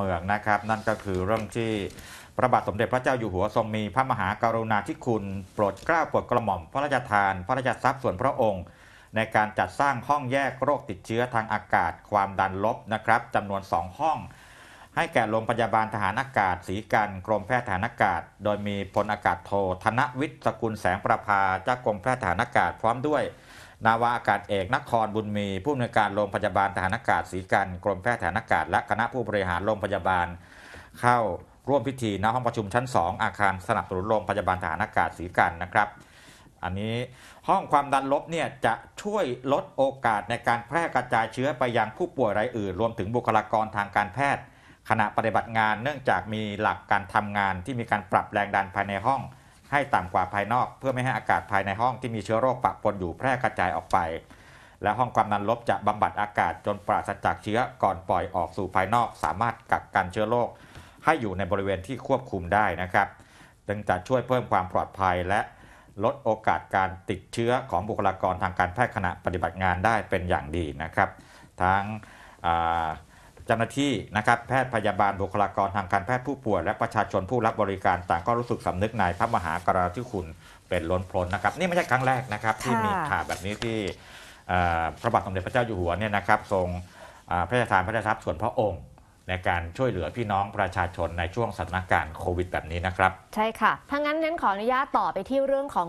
เมืองนะครับนั่นก็คือเรื่องที่พระบาทสมเด็จพระเจ้าอยู่หัวทรงมีพระมหากรุณาธิคุณโปรดเกล้าโปรดกระหม่อม พระราชทาน พระราชทรัพย์ส่วนพระองค์ ในการจัดสร้างห้องแยกโรคติดเชื้อทางอากาศความดันลบนะครับจำนวน2ห้อง ให้แก่โรงพยาบาลทหารอากาศศรีกันกรมแพทย์ทหารอากาศ โดยมีพลอากาศโท ธนวิทย์สกุลแสงประภาเจ้ากรมแพทย์ทหารอากาศพร้อมด้วยนาวาอากาศเอกนครบุญมี ผู้อำนวยการโรงพยาบาลทหารอากาศศรีกันกรมแพทย์ทหารอากาศและคณะผู้บริหารโรงพยาบาล เข้าร่วมพิธีณห้องประชุมชั้น2อาคารสนับสนุนโรงพยาบาลทหารอากาศศรีกันนะครับอันนี้ห้องความดันลบเนี่ยจะช่วยลดโอกาสในการแพร่กระจายเชื้อไปยังผู้ป่วยรายอื่นรวมถึงบุคลากรทางการแพทย์ขณะปฏิบัติงานเนื่องจากมีหลักการทำงานที่มีการปรับแรงดันภายในห้องให้ต่ำกว่าภายนอกเพื่อไม่ให้อากาศภายในห้องที่มีเชื้อโรคปะปนอยู่แพร่กระจายออกไป และห้องความดันลบจะบำบัดอากาศจนปราศจากเชื้อก่อนปล่อยออกสู่ภายนอก สามารถกักกันเชื้อโรคให้อยู่ในบริเวณที่ควบคุมได้นะครับดังจะช่วยเพิ่มความปลอดภัยและลดโอกาสการติดเชื้อของบุคลากรทางการแพทย์ขณะปฏิบัติงานได้เป็นอย่างดีนะครับ ทั้งจ้าหน้าที่นะครับแพทย์พยาบาลบุคลากรทางการแพทย์ผู้ป่วยและประชาชนผู้รับบริการต่าง ก็รู้สึกสำนึกในพระมหากราธิคุณเป็นล้นพลนนะครับนี่ไม่ใช่ครั้งแรกนะครับ ที่มีข่าวแบบนี้ที่พระบาทสมเด็จพระเจ้าอยู่หัวเนี่ยนะครับ ทรงพระราชทานพระราชทรัพย์ส่วนพระองค์ ในการช่วยเหลือพี่น้องประชาชนในช่วงสถานการณ์โควิดแบบนี้นะครับใช่ค่ะถ้างั้นนั้นขออนุญาตต่อไปที่เรื่องของ